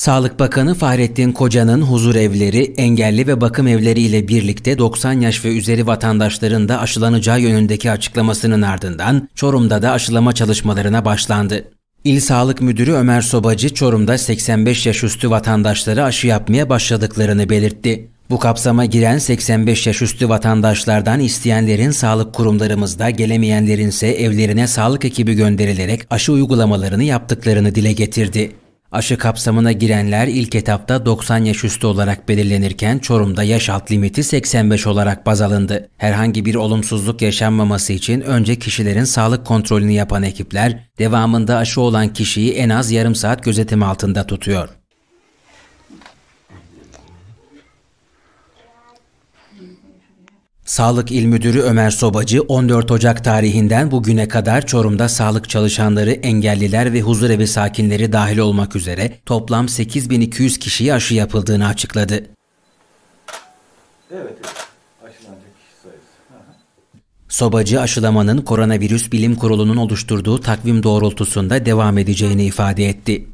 Sağlık Bakanı Fahrettin Koca'nın huzur evleri, engelli ve bakım evleri ile birlikte 90 yaş ve üzeri vatandaşların da aşılanacağı yönündeki açıklamasının ardından Çorum'da da aşılama çalışmalarına başlandı. İl Sağlık Müdürü Ömer Sobacı Çorum'da 85 yaş üstü vatandaşlara aşı yapmaya başladıklarını belirtti. Bu kapsama giren 85 yaş üstü vatandaşlardan isteyenlerin sağlık kurumlarımızda, gelemeyenlerin ise evlerine sağlık ekibi gönderilerek aşı uygulamalarını yaptıklarını dile getirdi. Aşı kapsamına girenler ilk etapta 90 yaş üstü olarak belirlenirken Çorum'da yaş alt limiti 85 olarak baz alındı. Herhangi bir olumsuzluk yaşanmaması için önce kişilerin sağlık kontrolünü yapan ekipler, devamında aşı olan kişiyi en az yarım saat gözetim altında tutuyor. Sağlık İl Müdürü Ömer Sobacı 14 Ocak tarihinden bugüne kadar Çorum'da sağlık çalışanları, engelliler ve huzurevi sakinleri dahil olmak üzere toplam 8200 kişiye aşı yapıldığını açıkladı. Evet, Sobacı aşılamanın Koronavirüs Bilim Kurulu'nun oluşturduğu takvim doğrultusunda devam edeceğini ifade etti.